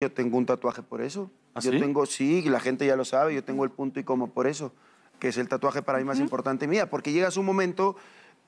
Yo tengo un tatuaje por eso. ¿Ah, yo tengo, sí, la gente ya lo sabe, yo tengo el punto y como por eso, que es el tatuaje para mí más importante mía, porque llegas un momento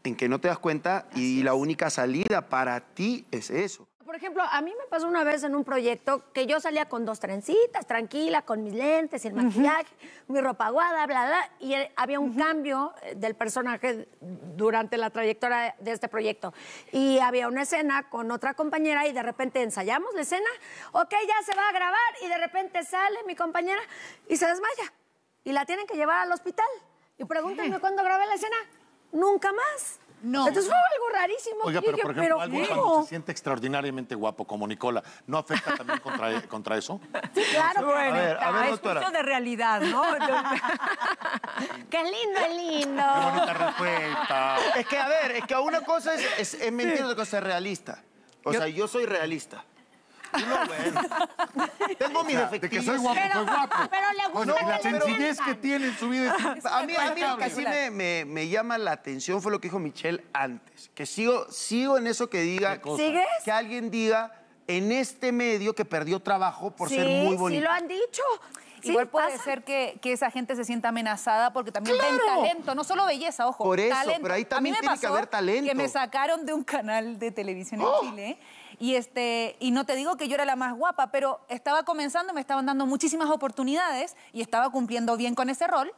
en que no te das cuenta y la única salida para ti es eso por ejemplo, a mí me pasó una vez en un proyecto que yo salía con dos trencitas, tranquila, con mis lentes, y el maquillaje, mi ropa guada, bla, bla, y había un cambio eh, del personaje durante la trayectoria de este proyecto. Y había una escena con otra compañera y de repente ensayamos la escena, ok, ya se va a grabar y de repente sale mi compañera y se desmaya y la tienen que llevar al hospital. Y pregúntenme cuándo grabé la escena, nunca más. No. Entonces fue algo rarísimo. Oiga, pero por ejemplo, algo cuando se siente extraordinariamente guapo como Nicola, ¿no afecta también contra, eso? Sí, claro. Bueno, a ver, a de realidad, ¿no? Qué lindo, lindo. Qué bonita respuesta. Es que, a ver, es que una cosa es, es, es mentir, otra cosa es realista. O sea, yo soy realista. Tengo mis defecto. De que soy guapo, pero, soy guapo. Pero le gusta. la sencillez que tiene en su vida. A mí, a mí lo que sí me, me, llama la atención fue lo que dijo Michelle antes. Que sigo, sigo en eso que diga. ¿Sigues? Que alguien diga en este medio que perdió trabajo por ser muy bonito. Sí, lo han dicho. Igual puede ser que, que, esa gente se sienta amenazada porque también ven talento, no solo belleza, ojo. Por eso, talento. pero ahí también tiene que haber talento. Que me sacaron de un canal de televisión en ¡Oh! Chile y, este, y no te digo que yo era la más guapa, pero estaba comenzando, me estaban dando muchísimas oportunidades y estaba cumpliendo bien con ese rol.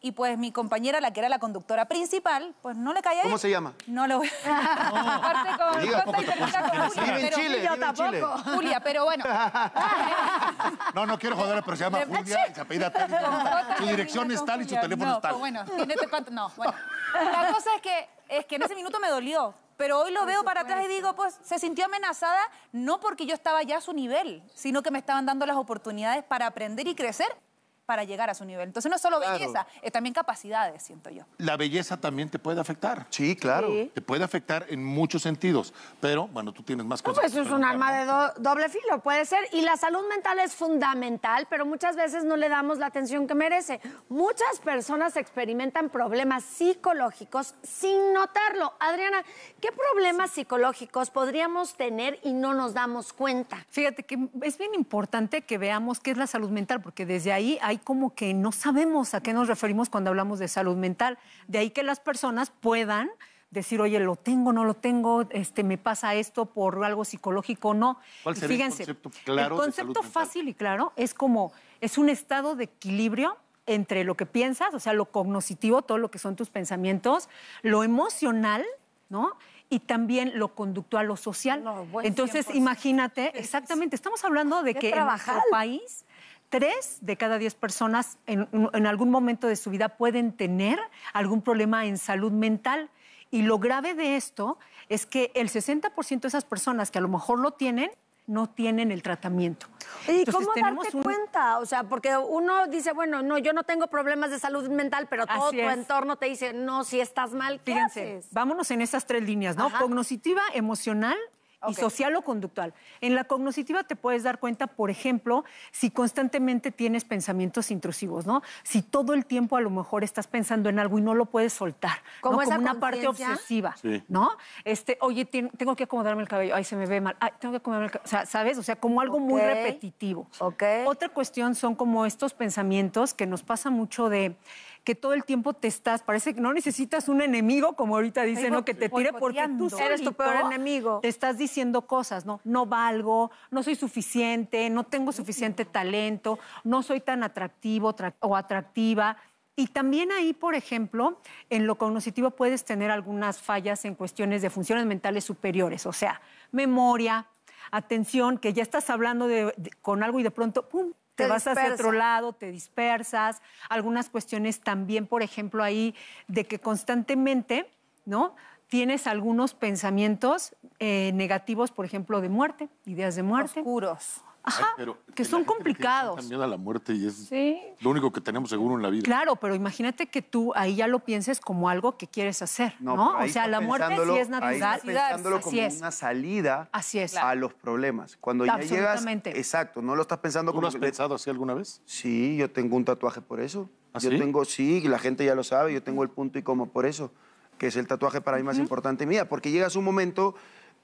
Y pues mi compañera, la que era la conductora principal, pues no le caía. ¿Cómo se llama? No lo voy a. Aparte con Julia. en Chile, en Chile. Julia, pero bueno. No, no quiero joder, pero se llama Julia y se tal. Su dirección es tal y su teléfono es tal. Bueno, tiene este No, bueno. La cosa es que, es que en ese minuto me dolió pero hoy lo veo para atrás y digo, pues se sintió amenazada no porque yo estaba ya a su nivel, sino que me estaban dando las oportunidades para aprender y crecer para llegar a su nivel. Entonces no es solo belleza, es eh, también capacidades, siento yo. La belleza también te puede afectar. Sí, claro. Te puede afectar en muchos sentidos, pero bueno, tú tienes más cosas. pues eso es un arma de doble filo, puede ser. Y la salud mental es fundamental, pero muchas veces no le damos la atención que merece. Muchas personas experimentan problemas psicológicos sin notarlo. Adriana, ¿qué problemas psicológicos podríamos tener y no nos damos cuenta? Fíjate que es bien importante que veamos qué es la salud mental, porque desde ahí hay como que no sabemos a qué nos referimos cuando hablamos de salud mental. De ahí que las personas puedan decir, oye, lo tengo, no lo tengo, este, me pasa esto por algo psicológico, o no. fíjense, el concepto, claro el concepto fácil y claro es como, es un estado de equilibrio entre lo que piensas, o sea, lo cognoscitivo, todo lo que son tus pensamientos, lo emocional, ¿no? y también lo conductual, lo social. Entonces, imagínate, exactamente, estamos hablando ah, de que trabajar? en nuestro país tres de cada diez personas en, algún momento de su vida pueden tener algún problema en salud mental. Y lo grave de esto es que el 60% de esas personas que a lo mejor lo tienen, no tienen el tratamiento. ¿Y cómo darte cuenta? O sea, porque uno dice, bueno, no, yo no tengo problemas de salud mental, pero todo tu entorno te dice, no, si estás mal, ¿qué haces? vámonos en esas tres líneas, ¿no? Ajá. emocional y social o conductual. En la cognoscitiva te puedes dar cuenta, por ejemplo, si constantemente tienes pensamientos intrusivos, ¿no? Si todo el tiempo a lo mejor estás pensando en algo y no lo puedes soltar, como, una parte obsesiva, ¿no? Este, oye, tengo que acomodarme el cabello, ay, se me ve mal, ay, tengo que acomodarme el cabello, ¿sabes? O sea, como algo muy repetitivo. Otra cuestión son como estos pensamientos que nos pasa mucho de que todo el tiempo te estás, parece que no necesitas un enemigo, como ahorita dicen, ¿no? Que te tire porque tú eres tu peor enemigo. Te estás diciendo cosas, ¿no? No valgo, no soy suficiente, no tengo suficiente talento, no soy tan atractivo o atractiva. Y también ahí, por ejemplo, en lo cognitivo puedes tener algunas fallas en cuestiones de funciones mentales superiores, o sea, memoria, atención, que ya estás hablando con algo y de pronto, ¡pum!, te, vas hacia otro lado, te dispersas. Algunas cuestiones también, por ejemplo, ahí de que constantemente, ¿no? Tienes algunos pensamientos eh, negativos, por ejemplo, de muerte, ideas de muerte. Oscuros. Ajá, que son complicados. También a la muerte y es lo único que tenemos seguro en la vida. Claro, pero imagínate que tú ahí ya lo pienses como algo que quieres hacer, ¿no? O sea, la muerte sí es natural. Ahí es. una salida a los problemas. Cuando ya llegas, exacto, no lo estás pensando ¿Tú como. ¿Lo has pensado así alguna vez? Sí, yo tengo un tatuaje por eso. ¿Ah, yo sí? tengo, sí, la gente ya lo sabe, yo tengo el punto y como por eso, que es el tatuaje para mí más importante importante mía, porque llegas un momento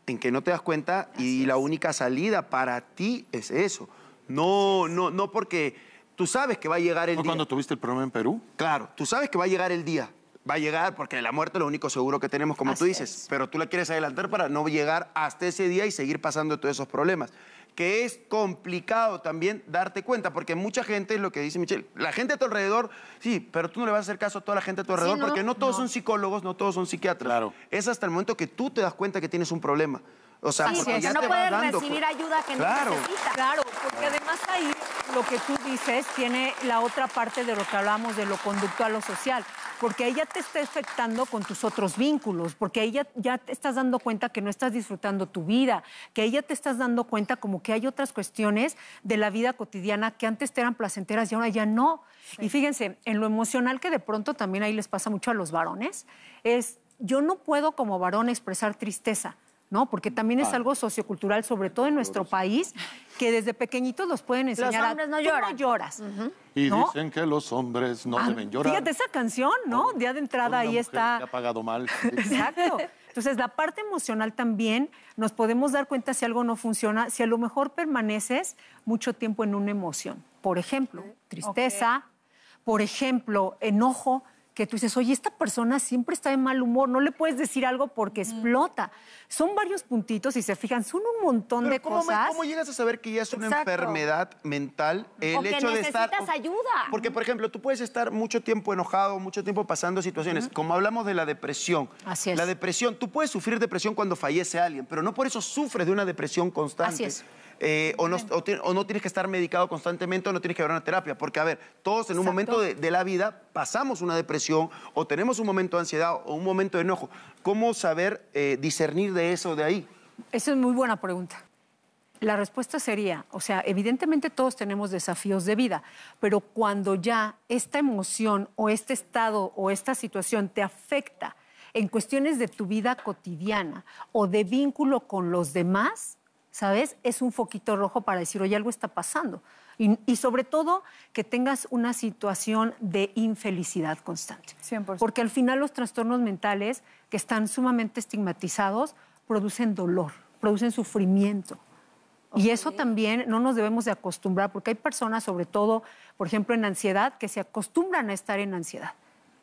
en que no te das cuenta y la única salida para ti es eso. No, no, no porque tú sabes que va a llegar el ¿No día. cuando tuviste el problema en Perú? Claro, tú sabes que va a llegar el día. Va a llegar porque la muerte es lo único seguro que tenemos, como tú dices. Pero tú la quieres adelantar para no llegar hasta ese día y seguir pasando todos esos problemas que es complicado también darte cuenta, porque mucha gente es lo que dice Michelle, la gente a tu alrededor, sí, pero tú no le vas a hacer caso a toda la gente a tu alrededor, porque no todos son psicólogos, no todos son psiquiatras. Claro. Es hasta el momento que tú te das cuenta que tienes un problema. O sea, porque ya no puedes recibir ayuda que claro. necesitas. Claro, porque además ahí lo que tú dices tiene la otra parte de lo que hablamos de lo conductual o social, porque ella te está afectando con tus otros vínculos, porque ella ya, te estás dando cuenta que no estás disfrutando tu vida, que ella te estás dando cuenta como que hay otras cuestiones de la vida cotidiana que antes te eran placenteras y ahora ya no. Y fíjense, en lo emocional que de pronto también ahí les pasa mucho a los varones, es yo no puedo como varón expresar tristeza ¿no? Porque también es algo sociocultural, sobre todo en nuestro país, que desde pequeñitos los pueden enseñar. Los hombres no lloras. Y dicen que los hombres no ah, deben llorar. Fíjate esa canción, ¿no? Día de entrada ahí está. ha pagado mal. Exacto. Entonces, la parte emocional también nos podemos dar cuenta si algo no funciona, si a lo mejor permaneces mucho tiempo en una emoción. Por ejemplo, tristeza, por ejemplo, enojo que tú dices, oye, esta persona siempre está en mal humor, no le puedes decir algo porque explota. Son varios puntitos y se fijan, son un montón de cosas. ¿Cómo llegas a saber que ya es una enfermedad mental el hecho de estar... ayuda. Porque, por ejemplo, tú puedes estar mucho tiempo enojado, mucho tiempo pasando situaciones. Como hablamos de la depresión. Así es. La depresión, tú puedes sufrir depresión cuando fallece alguien, pero no por eso sufres de una depresión constante. Así es. Eh, o, no, tienes que estar medicado constantemente o no tienes que haber una terapia. Porque, a ver, todos en un momento de, la vida pasamos una depresión o tenemos un momento de ansiedad o un momento de enojo. ¿Cómo saber eh, discernir de eso de ahí? Esa es muy buena pregunta. La respuesta sería, o sea, evidentemente todos tenemos desafíos de vida, pero cuando ya esta emoción o este estado o esta situación te afecta en cuestiones de tu vida cotidiana o de vínculo con los demás, ¿sabes? Es un foquito rojo para decir, oye, algo está pasando. Y, sobre todo que tengas una situación de infelicidad constante. Porque al final los trastornos mentales que están sumamente estigmatizados producen dolor, producen sufrimiento. Y eso también no nos debemos de acostumbrar, porque hay personas, sobre todo, por ejemplo, en ansiedad, que se acostumbran a estar en ansiedad.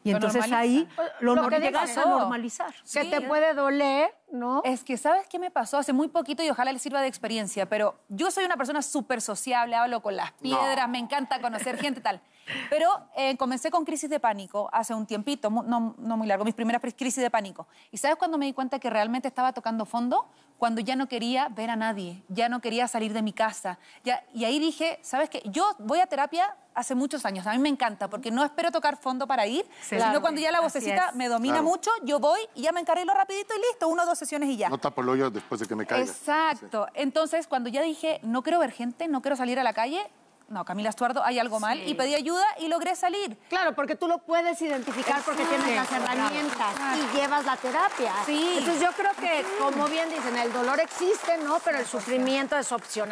Y entonces ahí lo, lo que llegas a normalizar. Que te puede doler, ¿no? Es que, ¿sabes qué me pasó? Hace muy poquito y ojalá le sirva de experiencia, pero yo soy una persona súper sociable, hablo con las piedras, me encanta conocer gente, tal. Pero eh, comencé con crisis de pánico hace un tiempito, no, muy largo, mis primeras crisis de pánico. ¿Y sabes cuando me di cuenta que realmente estaba tocando fondo? Cuando ya no quería ver a nadie, ya no quería salir de mi casa. Ya, y ahí dije, ¿sabes qué? Yo voy a terapia hace muchos años. A mí me encanta porque no espero tocar fondo para ir, sino cuando ya la vocecita me domina mucho, yo voy y ya me lo rapidito y listo, uno, dos, y ya. No tapo el hoyo después de que me caiga. Exacto. Entonces, cuando ya dije, no quiero ver gente, no quiero salir a la calle, no, Camila Estuardo, hay algo mal. Y pedí ayuda y logré salir. Claro, porque tú lo puedes identificar porque tienes las herramientas y llevas la terapia. Sí. Entonces yo creo que, como bien dicen, el dolor existe, ¿no? Pero el pues, sufrimiento es opcional.